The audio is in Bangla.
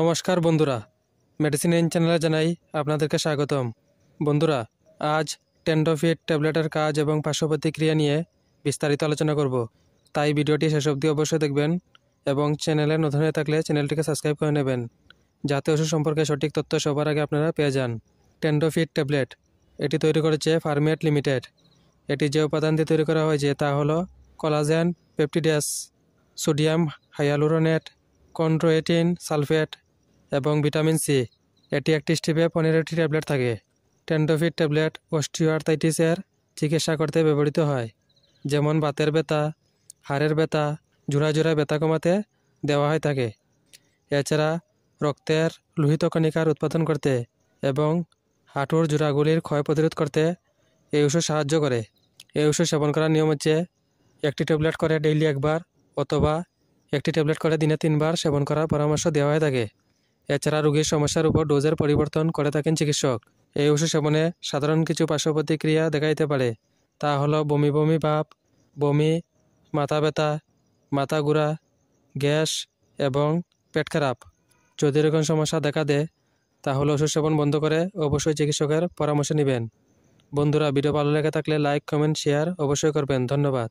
নমস্কার বন্ধুরা মেডিসিন এন চ্যানেলে জানাই আপনাদেরকে স্বাগতম বন্ধুরা আজ টেন্ডোফিট ট্যাবলেটের কাজ এবং প্রতিক্রিয়া নিয়ে বিস্তারিত আলোচনা করব তাই ভিডিওটি শেষ অবধি অবশ্যই দেখবেন এবং চ্যানেলে নতুন হয়ে থাকলে চ্যানেলটিকে সাবস্ক্রাইব করে নেবেন যাতে ওষুধ সম্পর্কে সঠিক তথ্য সবার আগে আপনারা পেয়ে যান টেন্ডোফিট ট্যাবলেট এটি তৈরি করেছে ফার্মেট লিমিটেড এটি যে উপাদান দিয়ে তৈরি করা হয়েছে তা হলো collagen peptides sodium hyaluronate chondroitin sulphate এবং ভিটামিন সি এটি একটি স্টিপে পনেরোটি ট্যাবলেট থাকে টেন্ডোফিট ট্যাবলেট অস্টিওআর্থাইটিসের চিকিৎসা করতে ব্যবহৃত হয় যেমন বাতের ব্যথা হাড়ের ব্যথা জোড়া জোড়া ব্যথা কমাতে দেওয়া হয় থাকে এছাড়া রক্তের লোহিত কণিকার উৎপাদন করতে এবং হাঁটুর জোড়াগুলির ক্ষয় প্রতিরোধ করতে এই ওষুধ সাহায্য করে এই ওষুধ সেবন করার নিয়ম হচ্ছে একটি ট্যাবলেট করে ডেইলি একবার অথবা একটি ট্যাবলেট করে দিনে তিনবার সেবন করার পরামর্শ দেওয়া হয়ে থাকে এছাড়া রোগীর সমস্যার উপর ডোজের পরিবর্তন করে থাকেন চিকিৎসক এই ওষুধ সেবনে সাধারণ কিছু পার্শ্ব প্রতিক্রিয়া দেখা পারে তা হল বমি বমি ভাব বমি মাথা ব্যথা মাথা গুড়া গ্যাস এবং পেট খারাপ যদি এরকম সমস্যা দেখা দেয় তাহলে ওষুধ সেবন বন্ধ করে অবশ্যই চিকিৎসকের পরামর্শ নেবেন বন্ধুরা ভিডিও ভালো লেগে থাকলে লাইক কমেন্ট শেয়ার অবশ্যই করবেন ধন্যবাদ